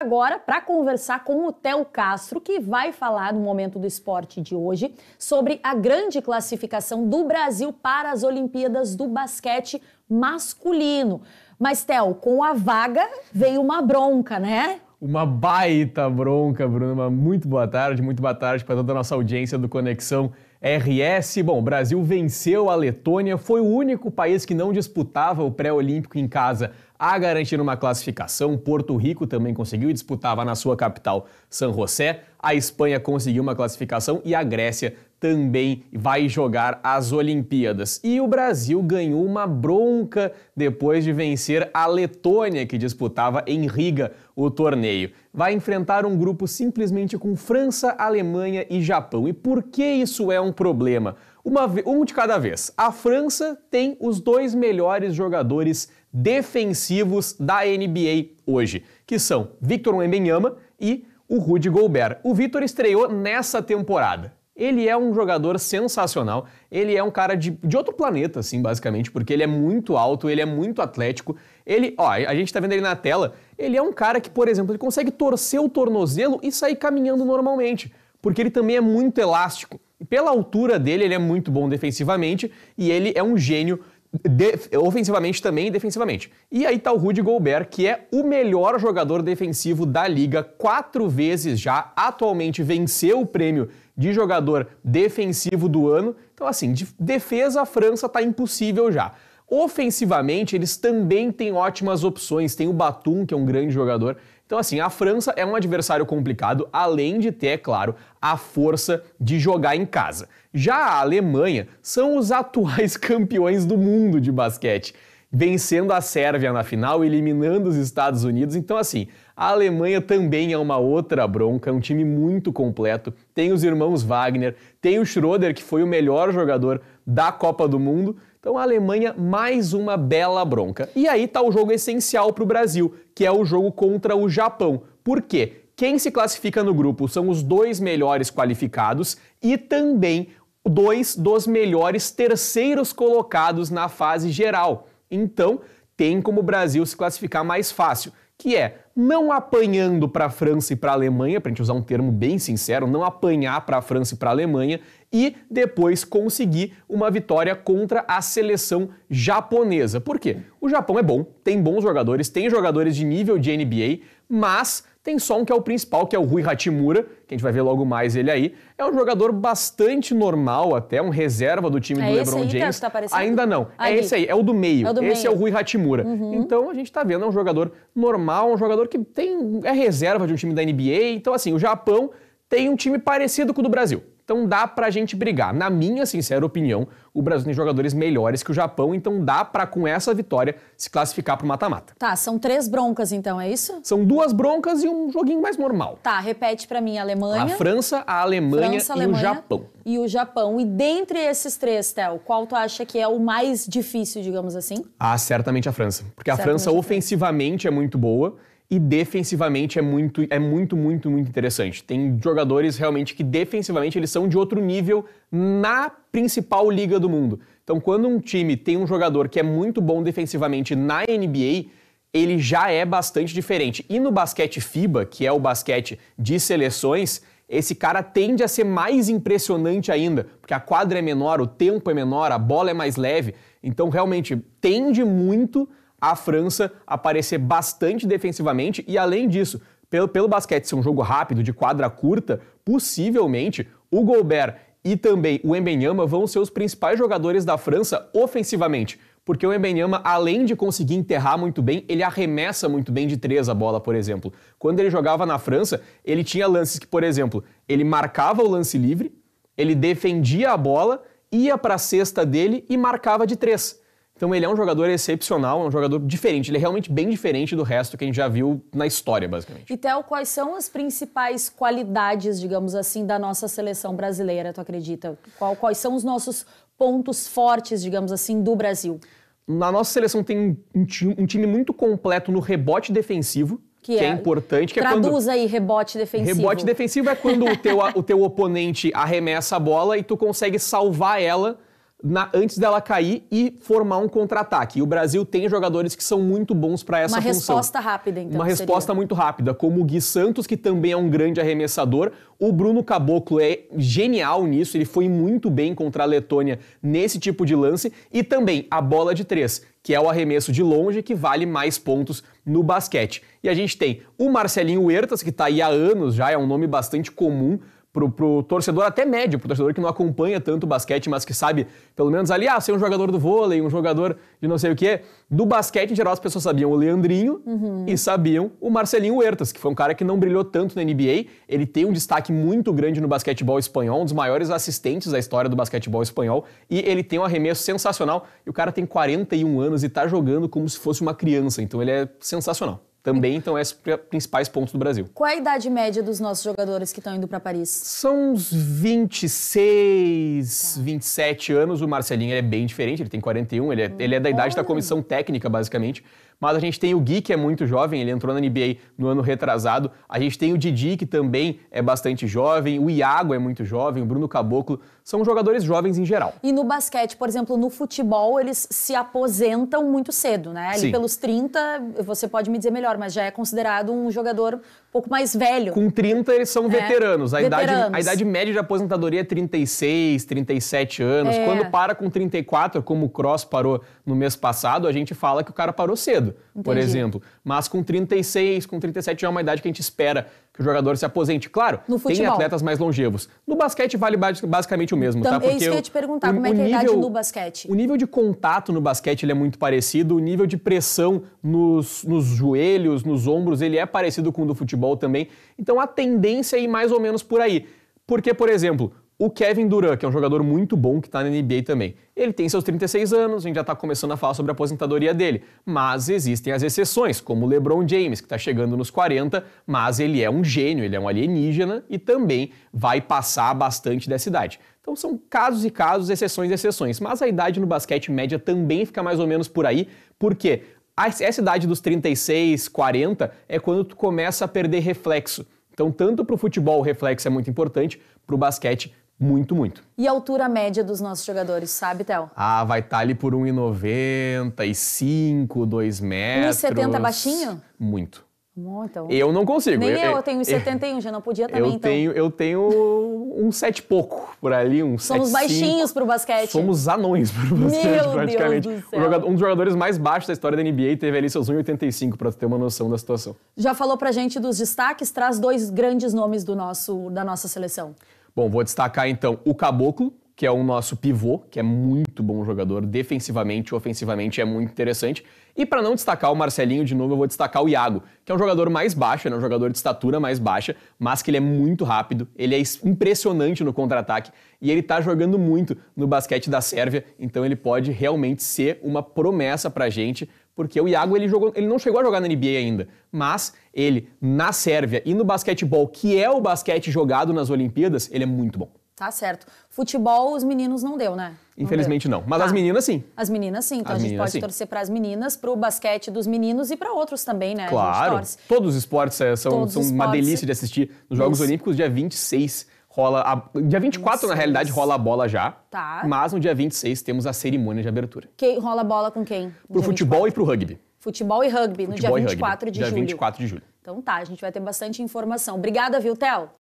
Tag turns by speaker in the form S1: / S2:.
S1: agora para conversar com o Theo Castro, que vai falar no momento do esporte de hoje sobre a grande classificação do Brasil para as Olimpíadas do basquete masculino. Mas, Theo, com a vaga veio uma bronca, né?
S2: Uma baita bronca, Bruna. Muito boa tarde, muito boa tarde para toda a nossa audiência do Conexão RS. Bom, o Brasil venceu a Letônia, foi o único país que não disputava o pré-olímpico em casa a garantir uma classificação, Porto Rico também conseguiu e disputava na sua capital, San José. A Espanha conseguiu uma classificação e a Grécia também vai jogar as Olimpíadas. E o Brasil ganhou uma bronca depois de vencer a Letônia, que disputava em Riga o torneio. Vai enfrentar um grupo simplesmente com França, Alemanha e Japão. E por que isso é um problema? Uma, um de cada vez. A França tem os dois melhores jogadores defensivos da NBA hoje, que são Victor Wembanyama e o Rudy Gobert. O Victor estreou nessa temporada. Ele é um jogador sensacional, ele é um cara de, de outro planeta, assim, basicamente, porque ele é muito alto, ele é muito atlético. Ele, ó, a gente tá vendo ele na tela, ele é um cara que, por exemplo, ele consegue torcer o tornozelo e sair caminhando normalmente, porque ele também é muito elástico. Pela altura dele, ele é muito bom defensivamente e ele é um gênio de, ofensivamente também e defensivamente. E aí tá o Rudy Gobert, que é o melhor jogador defensivo da liga, quatro vezes já, atualmente venceu o prêmio de jogador defensivo do ano. Então, assim, de defesa a França tá impossível já. Ofensivamente, eles também têm ótimas opções. Tem o Batum, que é um grande jogador, então, assim, a França é um adversário complicado, além de ter, é claro, a força de jogar em casa. Já a Alemanha são os atuais campeões do mundo de basquete, vencendo a Sérvia na final, eliminando os Estados Unidos. Então, assim, a Alemanha também é uma outra bronca, é um time muito completo. Tem os irmãos Wagner, tem o Schroeder, que foi o melhor jogador da Copa do Mundo, então a Alemanha mais uma bela bronca. E aí tá o jogo essencial para o Brasil, que é o jogo contra o Japão. Por quê? Quem se classifica no grupo são os dois melhores qualificados e também dois dos melhores terceiros colocados na fase geral. Então, tem como o Brasil se classificar mais fácil que é não apanhando para a França e para a Alemanha, para a gente usar um termo bem sincero, não apanhar para a França e para a Alemanha e depois conseguir uma vitória contra a seleção japonesa. Por quê? O Japão é bom, tem bons jogadores, tem jogadores de nível de NBA, mas tem só um que é o principal, que é o Rui Hatimura, que a gente vai ver logo mais ele aí. É um jogador bastante normal até, um reserva do time é do LeBron aí, tá- James. Tá Ainda não. Aí. É esse aí, é o do meio. É o do esse meio. é o Rui Hatimura. Uhum. Então a gente tá vendo, é um jogador normal, um jogador que tem é reserva de um time da NBA. Então assim, o Japão tem um time parecido com o do Brasil. Então dá pra gente brigar. Na minha sincera opinião, o Brasil tem jogadores melhores que o Japão, então dá pra, com essa vitória, se classificar pro mata-mata.
S1: Tá, são três broncas então, é isso? São duas broncas e um joguinho mais normal. Tá, repete pra mim, a Alemanha. A
S2: França, a Alemanha França, e Alemanha, o Japão.
S1: E o Japão. E dentre esses três, Theo, qual tu acha que é o mais difícil, digamos assim?
S2: Ah, certamente a França. Porque certamente a França ofensivamente é muito boa e defensivamente é muito, é muito, muito, muito interessante. Tem jogadores realmente que defensivamente eles são de outro nível na principal liga do mundo. Então, quando um time tem um jogador que é muito bom defensivamente na NBA, ele já é bastante diferente. E no basquete FIBA, que é o basquete de seleções, esse cara tende a ser mais impressionante ainda, porque a quadra é menor, o tempo é menor, a bola é mais leve. Então, realmente, tende muito a França aparecer bastante defensivamente e, além disso, pelo, pelo basquete ser um jogo rápido, de quadra curta, possivelmente o Gobert e também o Embenyama vão ser os principais jogadores da França ofensivamente. Porque o Embenyama, além de conseguir enterrar muito bem, ele arremessa muito bem de três a bola, por exemplo. Quando ele jogava na França, ele tinha lances que, por exemplo, ele marcava o lance livre, ele defendia a bola, ia para a cesta dele e marcava de três. Então ele é um jogador excepcional, é um jogador diferente. Ele é realmente bem diferente do resto que a gente já viu na história, basicamente.
S1: E Theo, quais são as principais qualidades, digamos assim, da nossa seleção brasileira, tu acredita? Qual, quais são os nossos pontos fortes, digamos assim, do Brasil? Na nossa seleção tem um,
S2: um time muito completo no rebote defensivo, que, que é, é, importante. Que Traduz é
S1: quando... aí rebote defensivo. Rebote defensivo
S2: é quando o teu, o teu oponente arremessa a bola e tu consegue salvar ela na, antes dela cair e formar um contra-ataque. E o Brasil tem jogadores que são muito bons para essa Uma função. Uma resposta
S1: rápida, então. Uma seria. resposta
S2: muito rápida, como o Gui Santos, que também é um grande arremessador. O Bruno Caboclo é genial nisso, ele foi muito bem contra a Letônia nesse tipo de lance. E também a bola de três, que é o arremesso de longe que vale mais pontos no basquete. E a gente tem o Marcelinho Huertas, que está aí há anos já, é um nome bastante comum pro, pro torcedor até médio, pro torcedor que não acompanha tanto o basquete, mas que sabe, pelo menos ali, ah, ser um jogador do vôlei, um jogador de não sei o quê. Do basquete, em geral, as pessoas sabiam o Leandrinho uhum. e sabiam o Marcelinho Huertas, que foi um cara que não brilhou tanto na NBA. Ele tem um destaque muito grande no basquetebol espanhol, um dos maiores assistentes da história do basquetebol espanhol, e ele tem um arremesso sensacional. E o cara tem 41 anos e tá jogando como se fosse uma criança, então ele é sensacional. Também, então, é esses principais pontos do Brasil.
S1: Qual é a idade média dos nossos jogadores que estão indo para Paris? São uns 26,
S2: tá. 27 anos. O Marcelinho é bem diferente, ele tem 41, ele é, ele é da idade Olha. da comissão técnica, basicamente. Mas a gente tem o Gui, que é muito jovem, ele entrou na NBA no ano retrasado. A gente tem o Didi, que também é bastante jovem. O Iago é muito jovem, o Bruno Caboclo. São jogadores jovens em geral.
S1: E no basquete, por exemplo, no futebol, eles se aposentam muito cedo, né? Ali Sim. pelos 30, você pode me dizer melhor, mas já é considerado um jogador um pouco mais velho. Com 30 eles são é. veteranos. A, veteranos. Idade, a idade
S2: média de aposentadoria é 36, 37 anos. É. Quando para com 34, como o Cross parou no mês passado, a gente fala que o cara parou cedo, Entendi. por exemplo. Mas com 36, com 37 já é uma idade que a gente espera que o jogador se aposente. Claro, tem atletas mais longevos. No basquete vale basicamente o mesmo, então, tá? Porque é isso que eu ia te
S1: perguntar, o, como é que é a nível, idade do basquete? O nível de
S2: contato no basquete ele é muito parecido, o nível de pressão nos, nos joelhos, nos ombros, ele é parecido com o do futebol também. Então a tendência é ir mais ou menos por aí. Porque, por exemplo, o Kevin Durant, que é um jogador muito bom que está na NBA também, ele tem seus 36 anos, a gente já está começando a falar sobre a aposentadoria dele. Mas existem as exceções, como o LeBron James, que está chegando nos 40, mas ele é um gênio, ele é um alienígena e também vai passar bastante dessa idade. Então são casos e casos, exceções e exceções. Mas a idade no basquete média também fica mais ou menos por aí, porque essa idade dos 36, 40 é quando tu começa a perder reflexo. Então, tanto para o futebol o reflexo é muito importante, para o basquete muito, muito.
S1: E a altura média dos nossos jogadores, sabe, Théo?
S2: Ah, vai estar tá ali por 1,95, 2 metros. 1,70 baixinho? Muito.
S1: muito então. Eu
S2: não consigo. Nem eu, eu, eu tenho 1,71,
S1: já não podia também, eu então.
S2: Tenho, eu tenho um sete pouco por ali, um Somos sete baixinhos
S1: para o basquete. Somos
S2: anões para o basquete, Meu praticamente. Deus do céu. Jogador, um dos jogadores mais baixos da história da NBA teve ali seus 1,85 para ter uma noção da situação.
S1: Já falou pra gente dos destaques, traz dois grandes nomes do nosso, da nossa seleção.
S2: Bom, vou destacar então o Caboclo, que é o nosso pivô, que é muito bom jogador, defensivamente e ofensivamente é muito interessante. E para não destacar o Marcelinho de novo, eu vou destacar o Iago, que é um jogador mais baixo, é né? um jogador de estatura mais baixa, mas que ele é muito rápido, ele é impressionante no contra-ataque e ele está jogando muito no basquete da Sérvia, então ele pode realmente ser uma promessa pra gente porque o Iago ele, jogou, ele não chegou a jogar na NBA ainda, mas ele na Sérvia e no basquetebol, que é o basquete jogado nas Olimpíadas, ele é muito bom.
S1: Tá certo. Futebol, os meninos não deu, né? Infelizmente
S2: não. Mas tá. as meninas sim.
S1: As meninas sim. Então as a gente pode sim. torcer para as meninas, para o basquete dos meninos e para outros também, né? Claro.
S2: Todos os esportes é, são, são esportes. uma delícia de assistir. Nos Jogos Isso. Olímpicos, dia 26 rola. A, dia 24, 26. na realidade, rola a bola já. Tá. Mas no dia 26 temos a cerimônia de abertura.
S1: que rola a bola com quem? Pro futebol 24? e pro rugby. Futebol e rugby no dia de julho então tá a gente vai ter bastante informação obrigada